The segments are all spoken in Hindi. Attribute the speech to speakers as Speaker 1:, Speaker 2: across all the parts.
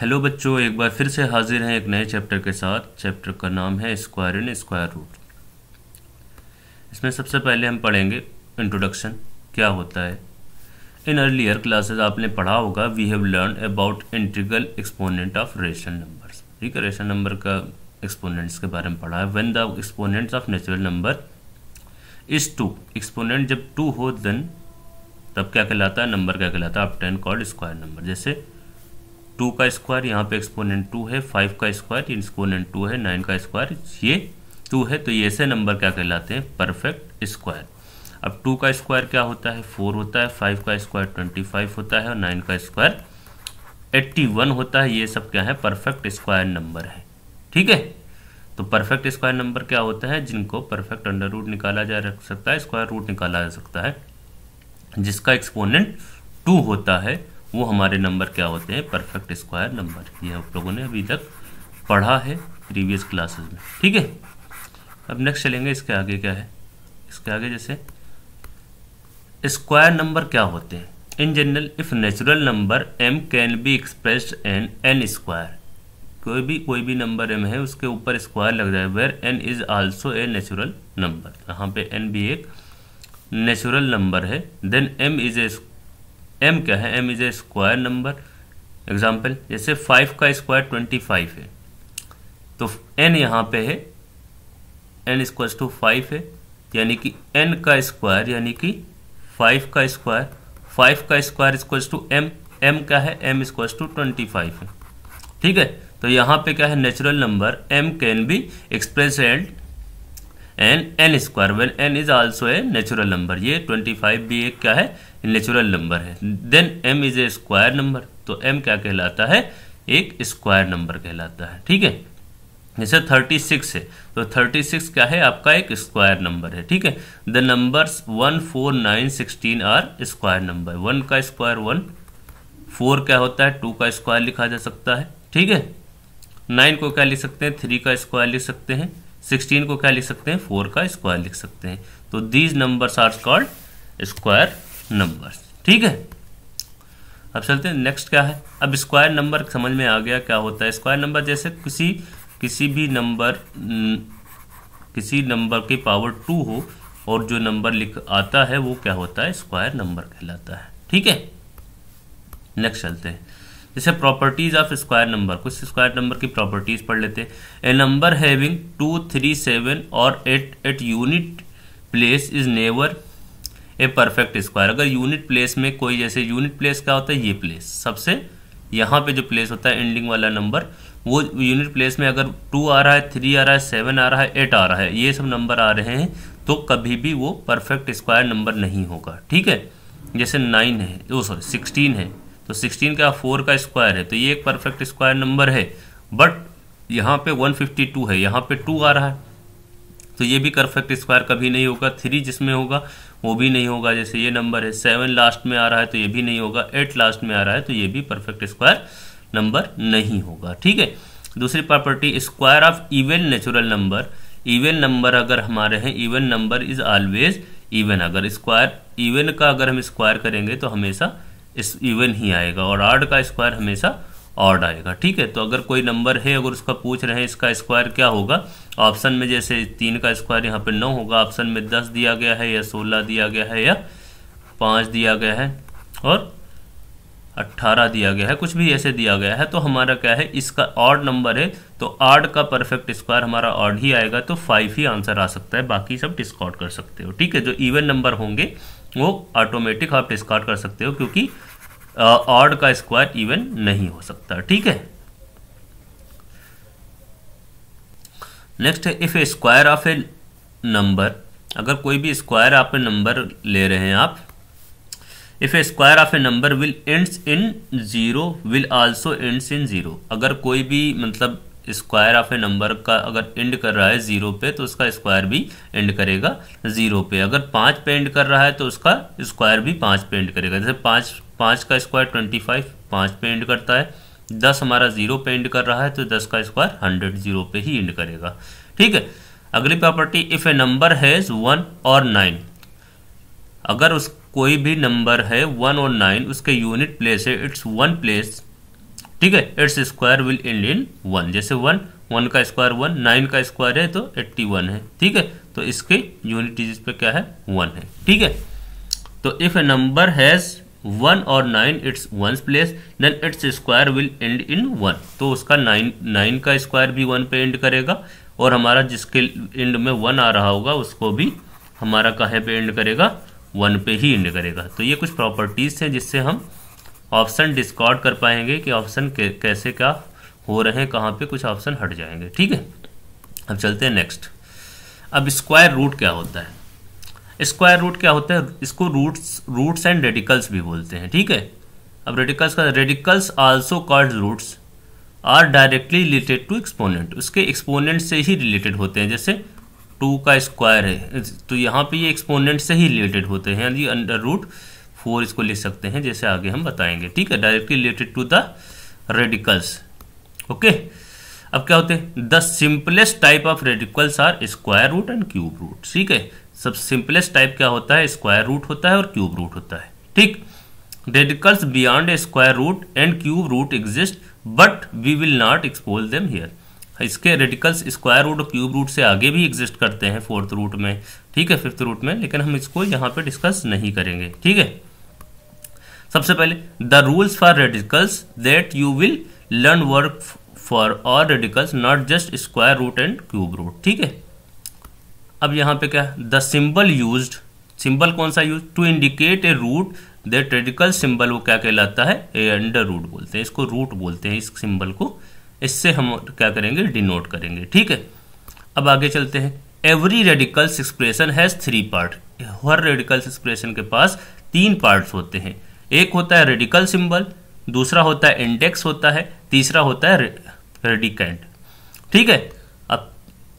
Speaker 1: हेलो बच्चों एक बार फिर से हाजिर हैं एक नए चैप्टर के साथ चैप्टर का नाम है स्क्वायर इन स्क्वायर रूट इसमें सबसे पहले हम पढ़ेंगे इंट्रोडक्शन क्या होता है इन अर्लियर क्लासेस आपने पढ़ा होगा we have learn about integral exponent of rational number ठीक है रेशन नंबर का एक्सपोनेंट्स के बारे में पढ़ा है when the exponents of natural number is two exponent जब टू हो देन तब क्या कहलाता है नंबर क्या कहलाता है आप टेन कॉल्ड स्क्वायर नंबर जैसे टू का स्क्वायर यहाँ पे एक्सपोनेंट टू है फाइव का स्क्वायर एक्सपोनेंट टू है नाइन का स्क्वायर ये टू है तो ये ऐसे नंबर क्या कहलाते हैं परफेक्ट स्क्वायर अब टू का स्क्वायर क्या होता है फोर होता है फाइव का स्क्वायर ट्वेंटी फाइव होता है और नाइन का स्क्वायर एट्टी वन होता है ये सब क्या है परफेक्ट स्क्वायर नंबर है ठीक है तो परफेक्ट स्क्वायर नंबर क्या होता है जिनको परफेक्ट अंडर रूट निकाला जा सकता है स्क्वायर रूट निकाला जा सकता है जिसका एक्सपोनेंट टू होता है वो हमारे नंबर क्या होते हैं परफेक्ट स्क्वायर नंबर ये आप लोगों ने अभी तक पढ़ा है प्रीवियस क्लासेस में ठीक है अब नेक्स्ट चलेंगे इसके आगे क्या है इसके आगे जैसे स्क्वायर नंबर क्या होते हैं in general if natural number m can be expressed n n square कोई भी कोई भी नंबर एम है उसके ऊपर स्क्वायर लग जाए where n is also a natural number यहाँ पे एन भी एक नेचुरल नंबर है then m is a m क्या है m is a square number example जैसे फाइव का स्क्वायर ट्वेंटी फाइव है तो एन यहाँ पे है एन स्क्वायर टू फाइव है यानी कि एन का स्क्वायर यानी कि फाइव का स्क्वायर फाइव का square equals to m m क्या है m square to twenty five है ठीक है तो यहाँ पे क्या है natural number m can be express and n n square when n is also a natural number ये ट्वेंटी फाइव भी एक क्या है नेचुरल नंबर है then m is a square number तो एम क्या कहलाता है एक स्क्वायर नंबर कहलाता है ठीक है जैसे 36 है तो 36 क्या है आपका एक स्क्वायर नंबर है ठीक है the number one four nine sixteen are square number one का स्क्वायर वन फोर क्या होता है टू का स्क्वायर लिखा जा सकता है ठीक है नाइन को क्या लिख सकते हैं थ्री का स्क्वायर लिख सकते हैं सिक्सटीन को क्या लिख सकते हैं फोर का स्क्वायर लिख सकते हैं तो these number are called square number ठीक है अब चलते हैं नेक्स्ट क्या है अब स्क्वायर नंबर समझ में आ गया क्या होता है स्क्वायर नंबर जैसे किसी किसी भी नंबर किसी नंबर की पावर टू हो और जो नंबर लिख आता है वो क्या होता है स्क्वायर नंबर कहलाता है ठीक है नेक्स्ट चलते हैं जैसे प्रॉपर्टीज ऑफ स्क्वायर नंबर कुछ स्क्वायर नंबर की प्रॉपर्टीज पढ़ लेते हैं a number having two three seven और eight eight unit place is never a perfect square अगर यूनिट प्लेस में कोई जैसे यूनिट प्लेस क्या होता है ये प्लेस सबसे यहाँ पे जो प्लेस होता है एंडिंग वाला नंबर वो यूनिट प्लेस में अगर टू आ रहा है थ्री आ रहा है सेवन आ रहा है एट आ रहा है ये सब नंबर आ रहे हैं तो कभी भी वो परफेक्ट स्क्वायर नंबर नहीं होगा ठीक है जैसे नाइन है ओ सॉरी सिक्सटीन है तो सिक्सटीन का फोर का स्क्वायर है तो ये एक परफेक्ट स्क्वायर नंबर है बट यहाँ पे वन फिफ्टी टू है यहाँ पे टू आ रहा है तो ये भी परफेक्ट स्क्वायर कभी नहीं होगा थ्री जिसमें होगा वो भी नहीं होगा जैसे ये नंबर है सेवन लास्ट में आ रहा है तो ये भी नहीं होगा एट लास्ट में आ रहा है तो ये भी परफेक्ट स्क्वायर नंबर नहीं होगा ठीक है दूसरी property square of even natural number even number अगर हमारे हैं even number is always even अगर स्क्वायर इवन का अगर हम स्क्वायर करेंगे तो हमेशा इस इवन ही आएगा और आर्ड का स्क्वायर हमेशा ऑड आएगा ठीक है तो अगर कोई नंबर है अगर उसका पूछ रहे हैं इसका स्क्वायर क्या होगा ऑप्शन में जैसे तीन का स्क्वायर यहाँ पर नौ होगा ऑप्शन में दस दिया गया है या सोलह दिया गया है या पाँच दिया गया है और अट्ठारह दिया गया है कुछ भी ऐसे दिया गया है तो हमारा क्या है इसका ऑड नंबर है तो ऑड का परफेक्ट स्क्वायर हमारा ऑड ही आएगा तो फाइव ही आंसर आ सकता है बाकी सब डिस्काउट कर सकते हो ठीक है जो इवन नंबर होंगे वो ऑटोमेटिक आप डिस्काउट कर सकते हो क्योंकि ऑड का स्क्वायर इवन नहीं हो सकता ठीक है नेक्स्ट है if a square of a number अगर कोई भी स्क्वायर आप नंबर ले रहे हैं आप if a square of a number will ends in zero will also ends in zero अगर कोई भी मतलब स्क्वायर ऑफ ए नंबर का अगर एंड कर रहा है ज़ीरो पे तो उसका स्क्वायर भी एंड करेगा ज़ीरो पे अगर पाँच पे एंड कर रहा है तो उसका स्क्वायर भी पाँच पे एंड करेगा जैसे पाँच पाँच का स्क्वायर ट्वेंटी फाइव पाँच पे एंड करता है दस हमारा ज़ीरो पे एंड कर रहा है तो दस का स्क्वायर हंड्रेड ज़ीरो पे ही एंड करेगा ठीक है अगली property if a number has one और नाइन अगर उस कोई भी नंबर है वन और नाइन उसके यूनिट प्लेस है इट्स वन प्लेस ठीक है it's square will end in one जैसे वन वन का स्क्वायर वन नाइन का स्क्वायर है तो एट्टी वन है ठीक है तो इसके यूनिट डिजिट पे क्या है वन है ठीक है तो if a number has one और nine it's one place then it's square will end in one तो उसका नाइन नाइन का स्क्वायर भी वन पे एंड करेगा और हमारा जिसके एंड में वन आ रहा होगा उसको भी हमारा कहाँ पे एंड करेगा वन पे ही एंड करेगा तो ये कुछ प्रॉपर्टीज़ हैं जिससे हम ऑप्शन डिस्कॉर्ड कर पाएंगे कि ऑप्शन कैसे क्या हो रहे हैं कहाँ पे कुछ ऑप्शन हट जाएंगे ठीक है अब चलते हैं नेक्स्ट अब स्क्वायर रूट क्या होता है स्क्वायर रूट क्या होता है इसको रूट्स रूट्स एंड रेडिकल्स भी बोलते हैं ठीक है अब रेडिकल्स का radicals also called roots are directly related to exponent उसके एक्सपोनेंट से ही रिलेटेड होते हैं जैसे टू का स्क्वायर है तो यहाँ पे ये एक्सपोनेंट से ही रिलेटेड होते हैं यानी अंडर रूट फोर इसको लिख सकते हैं जैसे आगे हम बताएंगे ठीक है directly related to the radicals okay अब क्या होते हैं the simplest type of radicals are square root and cube root ठीक है सब सिंपलेस्ट टाइप क्या होता है स्क्वायर रूट होता है और क्यूब रूट होता है ठीक radicals beyond square root and cube root exist but we will not expose them here इसके रेडिकल्स स्क्वायर रूट और क्यूब रूट से आगे भी एग्जिस्ट करते हैं फोर्थ रूट में ठीक है फिफ्थ रूट में लेकिन हम इसको यहाँ पे डिस्कस नहीं करेंगे ठीक है सबसे पहले the rules for radicals that you will learn work for all radicals not just square root and cube root ठीक है अब यहां पे क्या द सिंबल यूज सिंबल कौन सा use to indicate a root that radical symbol वो क्या कहलाता है ए अंडर रूट बोलते हैं इसको रूट बोलते हैं इस सिंबल को इससे हम क्या करेंगे डिनोट करेंगे ठीक है अब आगे चलते हैं every radicals expression has three part हर रेडिकल्स एक्सप्रेशन के पास तीन पार्ट्स होते हैं एक होता है रेडिकल सिंबल दूसरा होता है इंडेक्स होता है तीसरा होता है रेडिकेंट ठीक है अब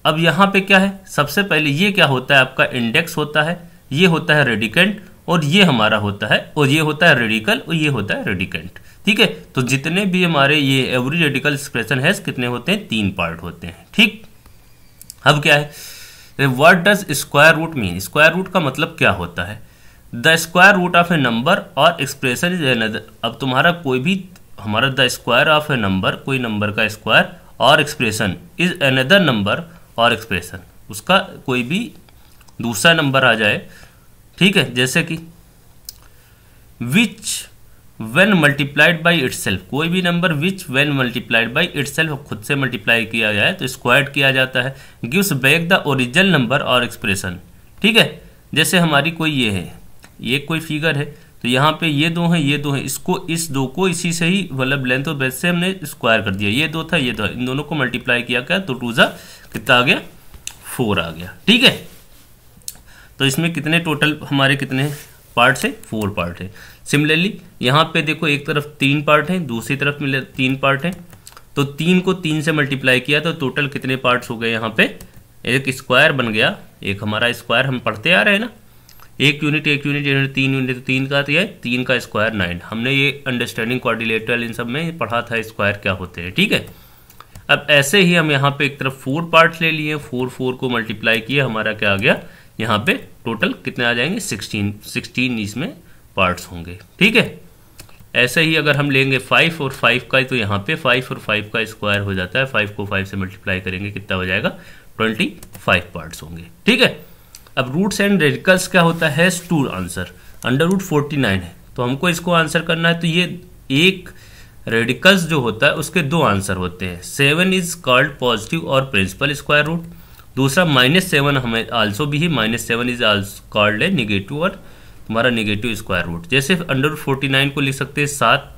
Speaker 1: अब यहां पे क्या है सबसे पहले ये क्या होता है आपका इंडेक्स होता है ये होता है रेडिकेंट और ये हमारा होता है और ये होता है रेडिकल और ये होता है रेडिकेंट ठीक है तो जितने भी हमारे ये एवरी रेडिकल एक्सप्रेशन है कितने होते हैं तीन पार्ट होते हैं ठीक अब क्या है word does square root mean square root का मतलब क्या होता है the square root of a number और एक्सप्रेशन इज एनदर अब तुम्हारा कोई भी हमारा the square of a number कोई नंबर का स्क्वायर और एक्सप्रेशन इज अनदर नंबर और एक्सप्रेशन उसका कोई भी दूसरा नंबर आ जाए ठीक है जैसे कि which when multiplied by itself कोई भी number which when multiplied by itself खुद से मल्टीप्लाई किया जाए तो स्क्वायर किया जाता है gives back the original number और एक्सप्रेशन ठीक है जैसे हमारी कोई ये है ये कोई फिगर है तो यहाँ पे ये दो हैं ये दो हैं इसको इस दो को इसी से ही मतलब लेंथ और ब्रेथ से हमने स्क्वायर कर दिया ये दो था ये दो इन दोनों को मल्टीप्लाई किया गया तो टू कितना आ गया फोर आ गया ठीक है तो इसमें कितने टोटल हमारे कितने पार्ट है फोर पार्ट है सिमिलरली यहाँ पे देखो एक तरफ तीन पार्ट हैं दूसरी तरफ मिले तीन पार्ट हैं तो तीन को तीन से मल्टीप्लाई किया तो टोटल कितने पार्ट्स हो गए यहाँ पे एक स्क्वायर बन गया एक हमारा स्क्वायर हम पढ़ते आ रहे हैं ना एक यूनिट एक यूनिट यानी तीन यूनिट तो तीन का तो ये तीन का स्क्वायर नाइन हमने ये अंडरस्टैंडिंग कॉर्डिलेटर इन सब में पढ़ा था स्क्वायर क्या होते हैं ठीक है अब ऐसे ही हम यहाँ पे एक तरफ फोर पार्ट ले लिए फोर फोर को मल्टीप्लाई किए हमारा क्या आ गया यहाँ पे टोटल कितने आ जाएंगे सिक्सटीन सिक्सटीन इसमें पार्ट्स होंगे ठीक है ऐसे ही अगर हम लेंगे फाइव और फाइव का तो यहाँ पे फाइव और फाइव का स्क्वायर हो जाता है फाइव को फाइव से मल्टीप्लाई करेंगे कितना हो जाएगा ट्वेंटी फाइव पार्ट्स होंगे ठीक है अब रूट्स एंड रेडिकल्स क्या होता है two answer under root forty nine है तो हमको इसको आंसर करना है तो ये एक रेडिकल्स जो होता है उसके दो आंसर होते हैं सेवन इज कॉल्ड पॉजिटिव और प्रिंसिपल स्क्वायर रूट दूसरा माइनस सेवन हमें आल्सो भी है माइनस सेवन इज कॉल्ड है निगेटिव और तुम्हारा निगेटिव स्क्वायर रूट जैसे अंडर रूट फोर्टी नाइन को लिख सकते हैं सात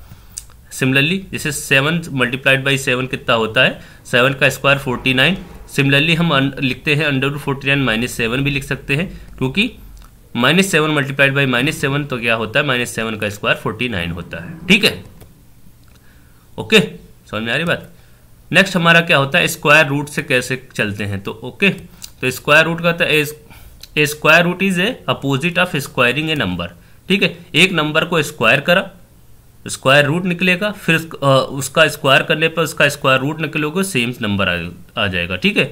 Speaker 1: सिमिलरली जैसे सेवन मल्टीप्लाइड बाई सेवन कितना होता है सेवन का स्क्वायर फोर्टी नाइन सिमिलरली हम लिखते हैं under root forty nine minus seven भी लिख सकते हैं क्योंकि minus seven multiplied by minus seven तो क्या होता है माइनस सेवन का स्क्वायर फोर्टी नाइन होता है ठीक है ओके समझ में आ रही बात नेक्स्ट हमारा क्या होता है स्क्वायर रूट से कैसे चलते हैं तो ओके तो स्क्वायर रूट का square root is a opposite of squaring a number ठीक है एक नंबर को स्क्वायर करा स्क्वायर रूट निकलेगा फिर उसका स्क्वायर करने पर उसका स्क्वायर रूट निकलोगे सेम नंबर आ जाएगा ठीक है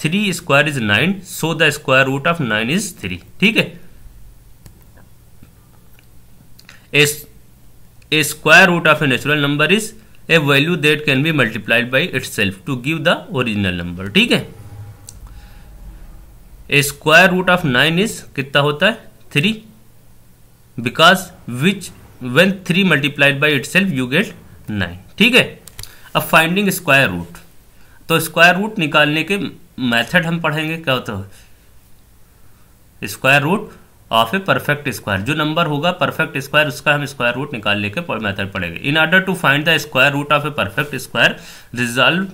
Speaker 1: three square is nine so the square root of nine is three ठीक है a square root of a natural number is a value that can be multiplied by itself to give the original number ठीक है a square root of nine is कितना होता है three because which when three multiplied by it you get nine ठीक है अब फाइंडिंग स्क्वायर रूट तो स्क्वायर रूट निकालने के मेथड हम पढ़ेंगे क्या होता है square root of a perfect square जो नंबर होगा परफेक्ट स्क्वायर उसका हम स्क्वायर रूट निकालने के मेथड पढ़ेंगे in order to find the square root of a perfect square resolve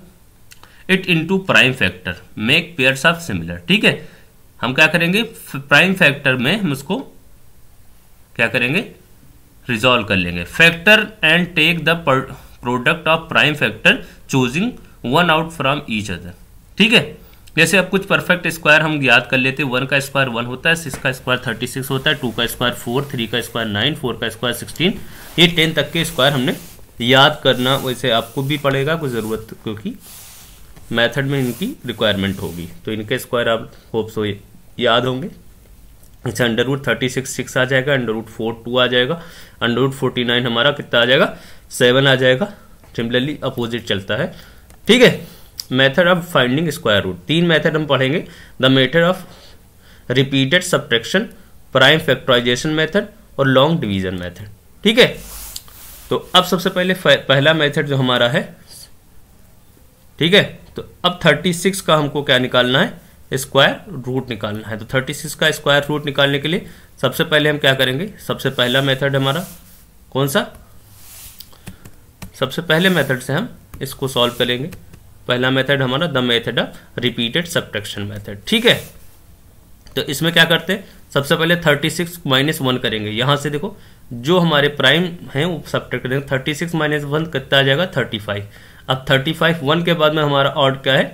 Speaker 1: it into prime factor make pair of similar ठीक है हम क्या करेंगे प्राइम फैक्टर में हम उसको क्या करेंगे रिजॉल्व कर लेंगे factor and take the product of prime factor choosing one out from each other ठीक है जैसे अब कुछ परफेक्ट स्क्वायर हम याद कर लेते हैं वन का स्क्वायर वन होता है सिक्स का स्क्वायर थर्टी सिक्स होता है टू का स्क्वायर फोर थ्री का स्क्वायर नाइन फोर का स्क्वायर सिक्सटीन ये टेन तक के स्क्वायर हमने याद करना वैसे आपको भी पड़ेगा कोई ज़रूरत क्योंकि मेथड में इनकी रिक्वायरमेंट होगी तो इनके स्क्वायर आप होप्स हो याद होंगे इसे under root thirty six six आ जाएगा अंडर रूट फोर टू आ जाएगा अंडर रूट फोर्टी नाइन हमारा कितना आ जाएगा सेवन आ जाएगा सिमिलरली अपोजिट चलता है ठीक है method of finding square root तीन मेथड हम पढ़ेंगे the method of repeated subtraction prime factorization method और लॉन्ग डिवीजन मेथड ठीक है तो अब सबसे पहले पहला मेथड जो हमारा है ठीक है तो अब 36 का हमको क्या निकालना है स्क्वायर रूट निकालना है तो 36 का स्क्वायर रूट निकालने के लिए सबसे पहले हम क्या करेंगे सबसे पहला मेथड हमारा कौन सा सबसे पहले मेथड से हम इसको सॉल्व करेंगे पहला मेथड हमारा the method of repeated subtraction method ठीक है तो इसमें क्या करते हैं सबसे पहले 36 सिक्स माइनस वन करेंगे यहां से देखो जो हमारे प्राइम हैं वो सब्ट्रैक्ट करेंगे थर्टी सिक्स माइनस वन कितना आ जाएगा 35 अब 35 वन के बाद में हमारा ऑर्ड क्या है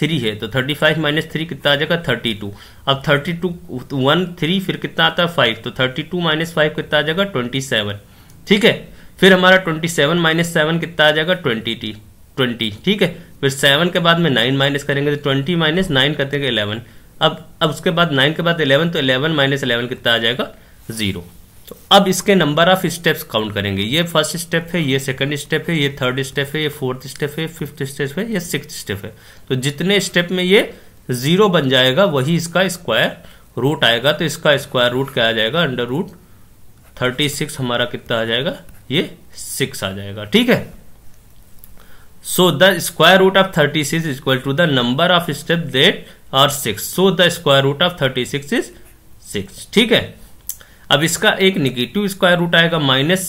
Speaker 1: थ्री है तो थर्टी फाइव माइनस थ्री कितना आ जाएगा थर्टी टू अब थर्टी टू वन थ्री फिर कितना आता है फाइव तो थर्टी टू माइनस फाइव कितना आ जाएगा ट्वेंटी सेवन ठीक है फिर हमारा ट्वेंटी सेवन माइनस सेवन कितना आ जाएगा ट्वेंटी टी ट्वेंटी ठीक है फिर सेवन के बाद में नाइन माइनस करेंगे तो ट्वेंटी माइनस नाइन करते इलेवन अब अब उसके बाद नाइन के बाद इलेवन तो इलेवन माइनस इलेवन कितना आ जाएगा जीरो तो अब इसके नंबर ऑफ स्टेप्स काउंट करेंगे ये फर्स्ट स्टेप है ये सेकंड स्टेप है ये थर्ड स्टेप है ये फोर्थ स्टेप है फिफ्थ स्टेप है ये सिक्स स्टेप है तो जितने स्टेप में ये जीरो बन जाएगा वही इसका स्क्वायर रूट आएगा तो इसका स्क्वायर रूट क्या आ जाएगा अंडर रूट थर्टी सिक्स हमारा कितना आ जाएगा ये सिक्स आ जाएगा ठीक है so the square root of thirty six is equal to the number of step that are six so the square root of thirty six is six ठीक है अब इसका एक निगेटिव स्क्वायर रूट आएगा माइनस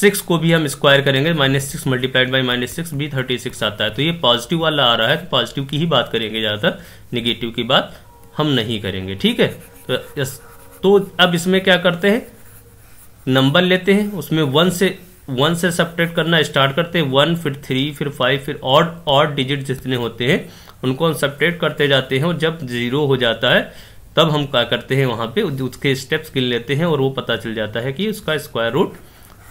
Speaker 1: सिक्स को भी हम स्क्वायर करेंगे minus six multiplied by minus six भी थर्टी सिक्स आता है तो ये पॉजिटिव वाला आ रहा है तो पॉजिटिव की ही बात करेंगे ज़्यादातर निगेटिव की बात हम नहीं करेंगे ठीक है तो, तो अब इसमें क्या करते हैं नंबर लेते हैं उसमें वन से वन से सपरेट करना स्टार्ट करते हैं वन फिर थ्री फिर फाइव फिर और और डिजिट जितने होते हैं उनको हम सपरेट करते जाते हैं और जब जीरो हो जाता है तब हम क्या करते हैं वहाँ पे उसके स्टेप्स गिन लेते हैं और वो पता चल जाता है कि उसका स्क्वायर रूट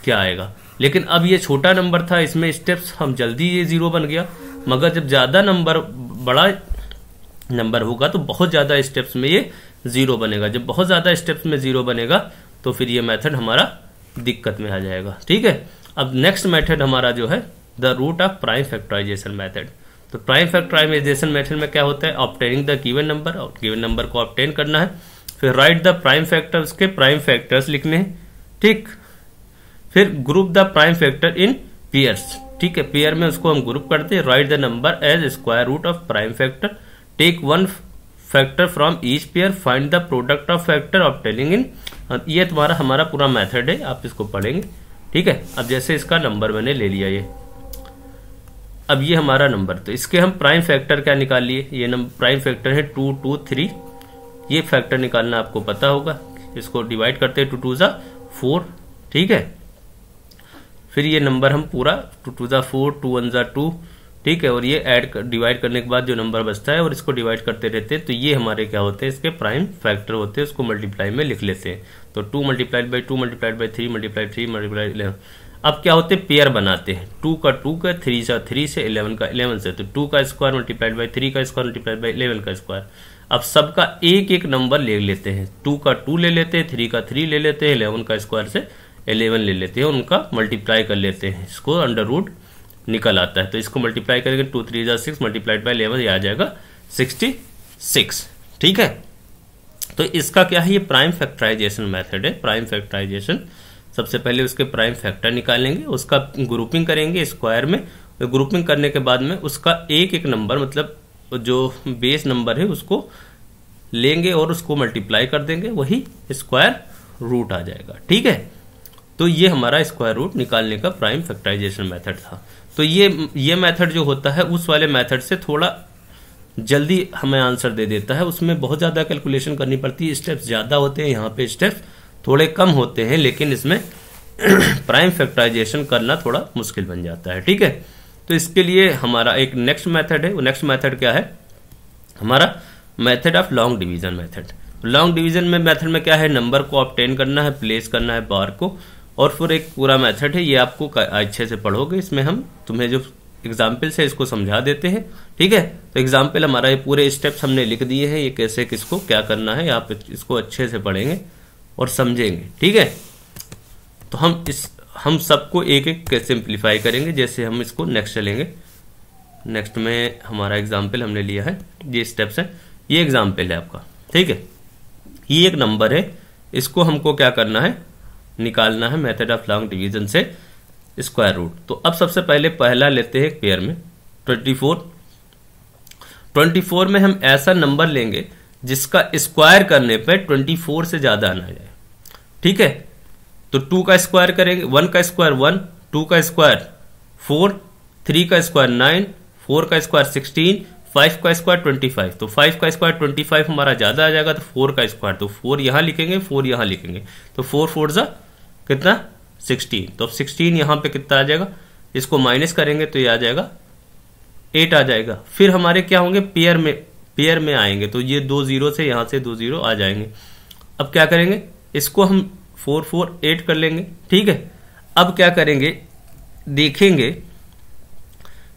Speaker 1: क्या आएगा लेकिन अब ये छोटा नंबर था इसमें स्टेप्स हम जल्दी ये ज़ीरो बन गया मगर जब ज़्यादा नंबर बड़ा नंबर होगा तो बहुत ज़्यादा स्टेप्स में ये ज़ीरो बनेगा जब बहुत ज़्यादा स्टेप्स में ज़ीरो बनेगा तो फिर ये मेथड हमारा दिक्कत में आ जाएगा ठीक है अब नेक्स्ट मेथड हमारा जो है the root of prime factorization method तो प्राइम फैक्ट्राइजेशन मेथड में क्या होता है ऑप्टेनिंग द गिवन नंबर और गिवन नंबर को ऑप्टेन करना है फिर राइट द प्राइम फैक्टर्स के प्राइम फैक्टर्स लिखने हैं ठीक फिर group the prime factor in pairs ठीक है पेयर में उसको हम ग्रुप करते हैं write the number as square root of prime factor take one factor from each pair find the product of factor obtaining in ये तुम्हारा हमारा पूरा मेथड है आप इसको पढ़ेंगे ठीक है अब जैसे इसका नंबर मैंने ले लिया ये अब ये हमारा नंबर तो इसके हम प्राइम फैक्टर क्या निकालिए ये नंबर प्राइम फैक्टर है टू टू थ्री ये फैक्टर निकालना आपको पता होगा इसको डिवाइड करते हैं टू टू ज़ा फोर ठीक है फिर ये नंबर हम पूरा टू टू ज़ा फोर टू वन ज़ा टू ठीक है और ये ऐड डिवाइड करने के बाद जो नंबर बचता है और इसको डिवाइड करते रहते हैं तो ये हमारे क्या होते हैं इसके प्राइम फैक्टर होते हैं उसको मल्टीप्लाई में लिख लेते हैं तो two multiplied by two multiplied by three multiply three multiply अब क्या होते हैं पेयर बनाते हैं टू का टू का थ्री सा थ्री से इलेवन का इलेवन से तो टू का स्क्वायर मल्टीप्लाइड बाई थ्री का स्क्वायर मल्टीप्लाइड बाई इलेवन का स्क्वायर अब सबका एक एक नंबर ले लेते हैं टू का टू ले लेते हैं थ्री का थ्री ले लेते हैं इलेवन का स्क्वायर से इलेवन ले लेते हैं उनका मल्टीप्लाई कर लेते हैं इसको अंडर रूट निकल आता है तो इसको मल्टीप्लाई करेंगे टू थ्री जा सिक्स मल्टीप्लाइड बाई इलेवन आ जाएगा सिक्सटी सिक्स ठीक है तो इसका क्या है ये प्राइम फैक्टराइजेशन मैथड है प्राइम फैक्टराइजेशन सबसे पहले उसके प्राइम फैक्टर निकालेंगे उसका ग्रुपिंग करेंगे स्क्वायर में ग्रुपिंग करने के बाद में उसका एक एक नंबर मतलब जो बेस नंबर है उसको लेंगे और उसको मल्टीप्लाई कर देंगे वही स्क्वायर रूट आ जाएगा ठीक है तो ये हमारा स्क्वायर रूट निकालने का प्राइम फैक्टराइजेशन मेथड था तो ये ये मेथड जो होता है उस वाले मेथड से थोड़ा जल्दी हमें आंसर दे देता है उसमें बहुत ज़्यादा कैलकुलेशन करनी पड़ती है स्टेप्स ज़्यादा होते हैं यहाँ पे स्टेप्स थोड़े कम होते हैं लेकिन इसमें प्राइम फैक्टराइजेशन करना थोड़ा मुश्किल बन जाता है ठीक है तो इसके लिए हमारा एक नेक्स्ट मेथड है वो नेक्स्ट मेथड क्या है हमारा method of long division method long division में मेथड में क्या है नंबर को ऑप्टेन करना है प्लेस करना है बार को और फिर एक पूरा मेथड है ये आपको अच्छे से पढ़ोगे इसमें हम तुम्हें जो एग्जाम्पल से इसको समझा देते हैं ठीक है तो एग्जाम्पल हमारा ये पूरे स्टेप्स हमने लिख दिए हैं ये कैसे किसको क्या करना है आप इसको अच्छे से पढ़ेंगे और समझेंगे ठीक है तो हम इस हम सबको एक एक सिंप्लीफाई करेंगे जैसे हम इसको नेक्स्ट चलेंगे नेक्स्ट में हमारा एग्जाम्पल हमने लिया है ये स्टेप्स है ये एग्जाम्पल है आपका ठीक है ये एक नंबर है इसको हमको क्या करना है निकालना है मेथड ऑफ लॉन्ग डिवीजन से स्क्वायर रूट तो अब सबसे पहले पहला लेते हैं पेयर में ट्वेंटी फोर ट्वेंटी फोर में हम ऐसा नंबर लेंगे जिसका स्क्वायर करने पे 24 से ज़्यादा आना जाए ठीक है तो टू का स्क्वायर करेंगे वन का स्क्वायर वन टू का स्क्वायर फोर थ्री का स्क्वायर नाइन फोर का स्क्वायर सिक्सटीन फाइव का स्क्वायर ट्वेंटी फाइव तो फाइव का स्क्वायर ट्वेंटी फाइव हमारा ज़्यादा आ जाएगा तो फोर का स्क्वायर तो फोर यहां लिखेंगे फोर यहां लिखेंगे तो फोर फोर ज़ा कितना सिक्सटीन तो अब सिक्सटीन यहां पर कितना आ जाएगा इसको माइनस करेंगे तो ये आ जाएगा एट आ जाएगा फिर हमारे क्या होंगे पेयर में पेयर में आएंगे तो ये दो जीरो से यहाँ से दो जीरो आ जाएंगे अब क्या करेंगे इसको हम फोर फोर एट कर लेंगे ठीक है अब क्या करेंगे देखेंगे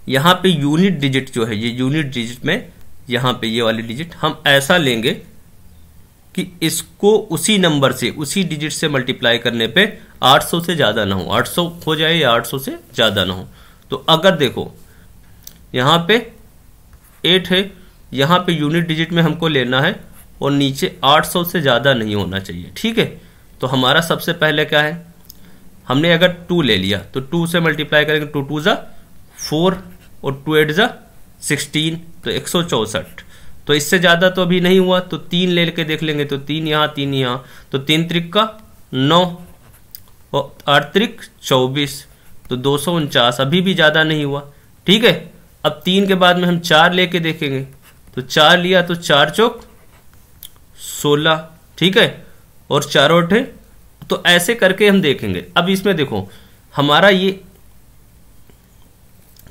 Speaker 1: यहाँ पे यूनिट डिजिट जो है ये यूनिट डिजिट में यहाँ पे ये वाली डिजिट हम ऐसा लेंगे कि इसको उसी नंबर से उसी डिजिट से मल्टीप्लाई करने पे 800 से ज़्यादा ना हो 800 हो जाए या 800 से ज़्यादा ना हो तो अगर देखो यहां पे 8 है यहाँ पे यूनिट डिजिट में हमको लेना है और नीचे 800 से ज़्यादा नहीं होना चाहिए ठीक है तो हमारा सबसे पहले क्या है हमने अगर टू ले लिया तो टू से मल्टीप्लाई करेंगे टू टू ज़ा फोर और टू एट ज़ा सिक्सटीन तो एक सौ तो इससे ज़्यादा तो अभी नहीं हुआ तो तीन ले लेके देख लेंगे तो तीन यहाँ तीन यहाँ तो तीन त्रिक का नौ और आठ त्रिक चौबीस तो दो सौ उनचास अभी भी ज़्यादा नहीं हुआ ठीक है अब तीन के बाद में हम चार लेके देखेंगे तो चार लिया तो चार चौक सोलह ठीक है और चार उठे तो ऐसे करके हम देखेंगे अब इसमें देखो हमारा ये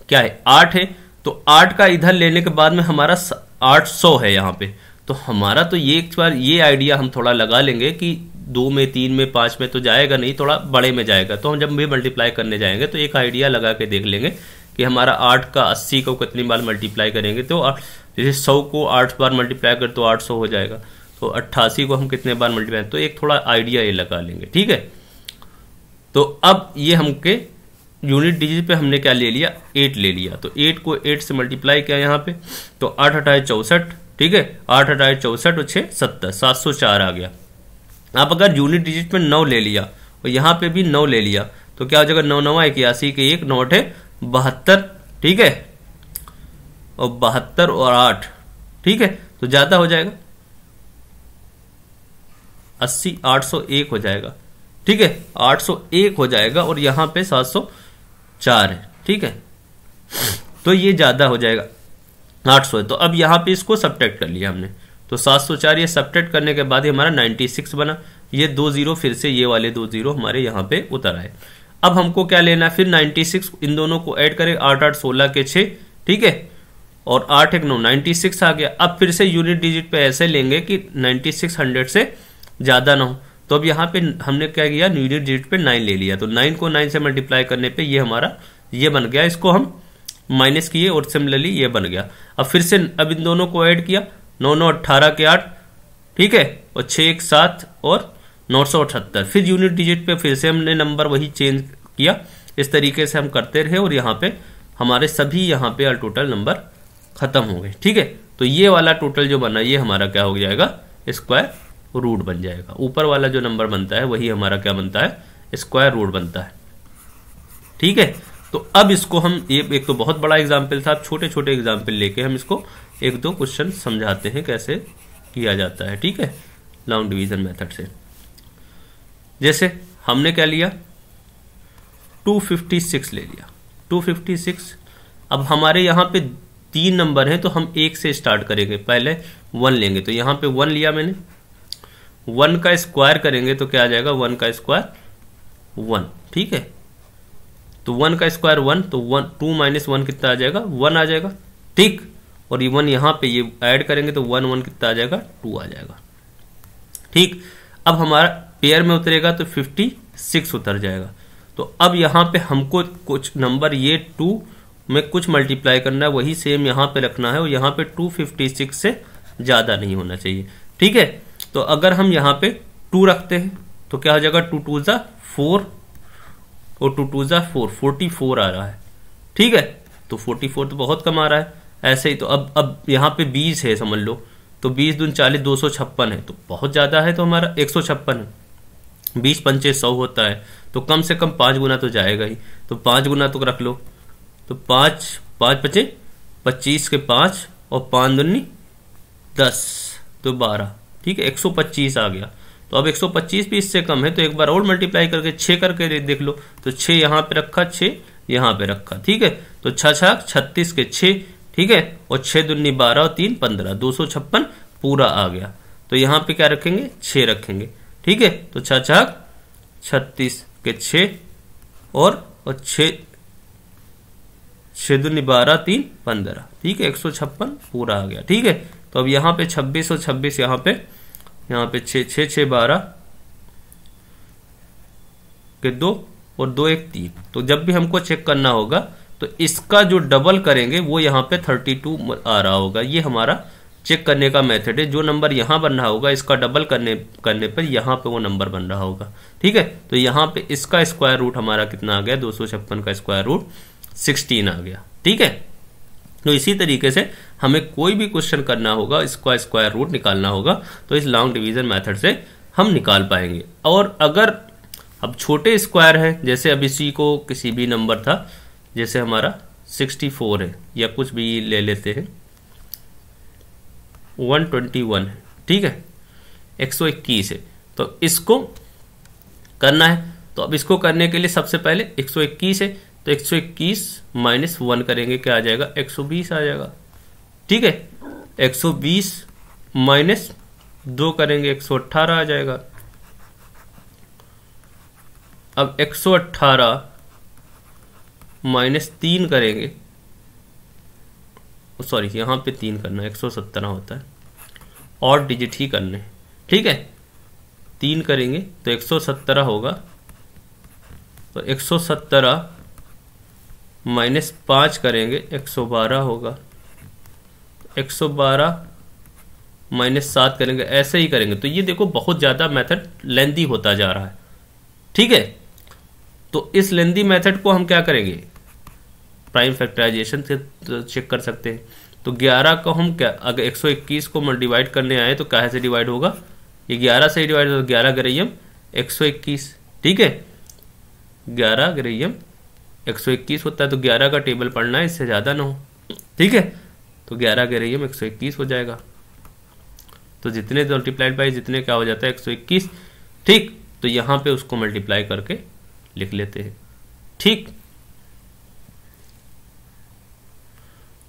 Speaker 1: क्या है आठ है तो आठ का इधर लेने के बाद में हमारा आठ सौ है यहां पे तो हमारा तो ये एक बार ये आइडिया हम थोड़ा लगा लेंगे कि दो में तीन में पांच में तो जाएगा नहीं थोड़ा बड़े में जाएगा तो हम जब भी मल्टीप्लाई करने जाएंगे तो एक आइडिया लगा के देख लेंगे कि हमारा आठ का अस्सी को कितनी बार मल्टीप्लाई करेंगे तो जैसे सौ को आठ बार मल्टीप्लाई कर तो आठ सौ हो जाएगा तो अट्ठासी को हम कितने बार मल्टीप्लाई तो एक थोड़ा आइडिया ये लगा लेंगे ठीक है तो अब ये हमके यूनिट डिजिट पे हमने क्या ले लिया एट ले लिया तो एट को एट से मल्टीप्लाई किया यहाँ पे तो आठ अठाई चौसठ ठीक है आठ अठाई चौसठ और छह सत्तर सात सौ चार आ गया आप अगर यूनिट डिजिट में नौ ले लिया और यहाँ पे भी नौ ले लिया तो क्या हो जाएगा नौ नवा इक्यासी के एक नौ अठे बहत्तर ठीक है और बहत्तर और आठ ठीक है तो ज्यादा हो जाएगा अस्सी आठ सौ एक हो जाएगा ठीक है आठ सौ एक हो जाएगा और यहां पे सात सौ चार है ठीक है तो ये ज्यादा हो जाएगा सौ है तो अब यहां पे इसको सब्टेक्ट कर लिया हमने तो सात सौ चार ये सब्टेक्ट करने के बाद हमारा नाइनटी सिक्स बना ये दो जीरो फिर से ये वाले दो जीरो हमारे यहां पे उतर आए अब हमको क्या लेना है फिर 96 इन दोनों को ऐड करें आठ आठ सोलह के छः ठीक है और आठ एक नौ नाइन्टी सिक्स आ गया अब फिर से यूनिट डिजिट पे ऐसे लेंगे कि नाइन्टी सिक्स हंड्रेड से ज़्यादा ना हो तो अब यहाँ पे हमने क्या किया यूनिट डिजिट पे नाइन ले लिया तो नाइन को नाइन से मल्टीप्लाई करने पे ये हमारा ये बन गया इसको हम माइनस किए और सिमिलरली ये बन गया अब फिर से अब इन दोनों को ऐड किया नौ नौ अट्ठारह के आठ ठीक है और छ एक सात और नौ सौ अठहत्तर फिर यूनिट डिजिट पे फिर से हमने नंबर वही चेंज किया इस तरीके से हम करते रहे और यहाँ पे हमारे सभी यहाँ पे टोटल नंबर खत्म हो गए ठीक है तो ये वाला टोटल जो बना ये हमारा क्या हो जाएगा स्क्वायर रूट बन जाएगा ऊपर वाला जो नंबर बनता है वही हमारा क्या बनता है स्क्वायर रूट बनता है ठीक है तो अब इसको हम ये एक तो बहुत बड़ा एग्जाम्पल था छोटे छोटे एग्जाम्पल लेके हम इसको एक दो क्वेश्चन समझाते हैं कैसे किया जाता है ठीक है लॉन्ग डिवीजन मेथड से जैसे हमने क्या लिया 256 ले लिया 256 अब हमारे यहाँ पे तीन नंबर हैं तो हम एक से स्टार्ट करेंगे पहले वन लेंगे तो यहाँ पे वन लिया मैंने वन का स्क्वायर करेंगे तो क्या आ जाएगा वन का स्क्वायर वन ठीक है तो वन का स्क्वायर वन तो वन टू माइनस वन कितना आ जाएगा वन आ जाएगा ठीक और ये वन यहाँ पे ये ऐड करेंगे तो वन वन कितना आ जाएगा टू आ जाएगा ठीक अब हमारा पेयर में उतरेगा तो फिफ्टी सिक्स उतर जाएगा तो अब यहाँ पे हमको कुछ नंबर ये टू में कुछ मल्टीप्लाई करना है वही सेम यहाँ पे रखना है और यहाँ पे 256 से ज़्यादा नहीं होना चाहिए ठीक है तो अगर हम यहाँ पे टू रखते हैं तो क्या हो जाएगा टू टू ज़ा फोर और टू टू ज़ा फोर फोर्टी फोर आ रहा है ठीक है तो फोर्टी फोर तो बहुत कम आ रहा है ऐसे ही तो अब अब यहाँ पे बीस है समझ लो तो बीस दून चालीस दो सौ छप्पन है तो बहुत ज़्यादा है तो हमारा एक सौ छप्पन है बीस पंचे सौ होता है तो कम से कम पांच गुना तो जाएगा ही तो पांच गुना तो रख लो तो पांच पांच पचे पच्चीस के पांच और पांच दुन्नी दस तो बारह ठीक है एक सौ पच्चीस आ गया तो अब एक सौ पच्चीस भी इससे कम है तो एक बार और मल्टीप्लाई करके छ करके देख लो तो छ यहां पे रखा छह यहां पे रखा ठीक है तो छ छः छत्तीस के छ ठीक है और छह दुनी बारह और तीन पंद्रह दो सौ छप्पन पूरा आ गया तो यहां पे क्या रखेंगे छः रखेंगे ठीक है तो छ छः छत्तीस के छ और छ छः बारह तीन पंद्रह ठीक है एक सौ छप्पन पूरा आ गया ठीक है तो अब यहाँ पे छब्बीस और छब्बीस यहां पे यहाँ पे छ छः छः बारह के दो और दो एक तीन तो जब भी हमको चेक करना होगा तो इसका जो डबल करेंगे वो यहाँ पे थर्टी टू आ रहा होगा ये हमारा चेक करने का मेथड है जो नंबर यहाँ बन रहा होगा इसका डबल करने करने पर यहाँ पे वो नंबर बन रहा होगा ठीक है तो यहाँ पे इसका स्क्वायर रूट हमारा कितना आ गया दो का स्क्वायर रूट सिक्सटीन आ गया ठीक है तो इसी तरीके से हमें कोई भी क्वेश्चन करना होगा इसका स्क्वायर रूट निकालना होगा तो इस लॉन्ग डिविजन मैथड से हम निकाल पाएंगे और अगर अब छोटे स्क्वायर है जैसे अब इसी को किसी भी नंबर था जैसे हमारा 64 है या कुछ भी ले लेते हैं वन ट्वेंटी वन है ठीक है एक सौ इक्कीस है तो इसको करना है तो अब इसको करने के लिए सबसे पहले एक सौ इक्कीस है तो एक सौ इक्कीस माइनस वन करेंगे क्या आ जाएगा एक सौ बीस आ जाएगा ठीक है एक सौ बीस माइनस दो करेंगे एक सौ अट्ठारह आ जाएगा अब एक सौ अट्ठारह माइनस तीन करेंगे सॉरी यहाँ पे तीन करना एक सौ सत्रह होता है और डिजिट ही करने ठीक है तीन करेंगे तो एक सौ सत्रह होगा तो एक सौ सत्रह माइनस पाँच करेंगे एक सौ बारह होगा एक सौ बारह माइनस सात करेंगे ऐसे ही करेंगे तो ये देखो बहुत ज़्यादा मेथड लेंदी होता जा रहा है ठीक है तो इस लेंदी मेथड को हम क्या करेंगे प्राइम फैक्टराइजेशन से तो चेक कर सकते हैं तो 11 को हम क्या अगर 121 को हम डिवाइड करने आए तो काहे से डिवाइड होगा ये 11 से डिवाइड होगा ग्यारह ग्रैम 121 ठीक है 11 ग्रैम 121 होता है तो 11 का टेबल पढ़ना है इससे ज़्यादा ना हो ठीक है तो 11 ग्रैम 121 हो जाएगा तो जितने मल्टीप्लाइड बाई जितने क्या हो जाता है इक्कीस ठीक तो यहां पर उसको मल्टीप्लाई करके लिख लेते हैं ठीक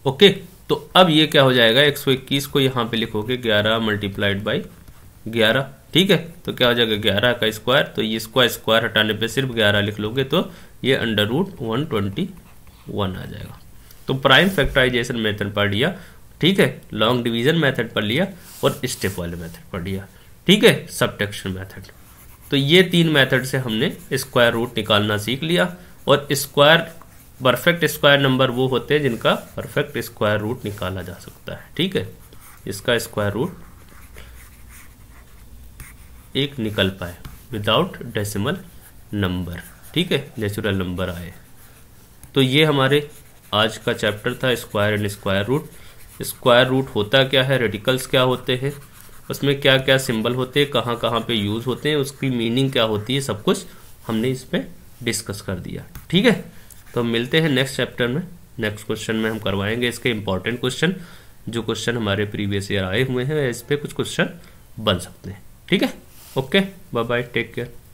Speaker 1: ओके तो अब ये क्या हो जाएगा 121 को यहाँ पे लिखोगे 11 मल्टीप्लाइड बाई ग्यारह ठीक है तो क्या हो जाएगा ग्यारह का स्क्वायर तो ये स्क्वायर स्क्वायर हटाने पर सिर्फ ग्यारह लिख लोगे तो ये under root one twenty one आ जाएगा तो प्राइम फैक्टराइजेशन मेथड पढ़ लिया ठीक है लॉन्ग डिवीजन मेथड पढ़ लिया और स्टेप वाले मेथड पढ़ लिया ठीक है सब्टेक्शन मेथड तो ये तीन मेथड से हमने स्क्वायर रूट निकालना सीख लिया और स्क्वायर परफेक्ट स्क्वायर नंबर वो होते हैं जिनका परफेक्ट स्क्वायर रूट निकाला जा सकता है ठीक है इसका स्क्वायर रूट एक निकल पाए विदाउट डेसिमल नंबर ठीक है नेचुरल नंबर आए तो ये हमारे आज का चैप्टर था square and square root square root होता क्या है रेडिकल्स क्या होते हैं उसमें क्या क्या सिंबल होते हैं कहाँ कहाँ पे यूज़ होते हैं उसकी मीनिंग क्या होती है सब कुछ हमने इसमें डिस्कस कर दिया ठीक है तो हम मिलते हैं नेक्स्ट चैप्टर में नेक्स्ट क्वेश्चन में हम करवाएंगे इसके इंपॉर्टेंट क्वेश्चन जो क्वेश्चन हमारे प्रीवियस ईयर आए हुए हैं इस पर कुछ क्वेश्चन बन सकते हैं ठीक है okay bye bye take care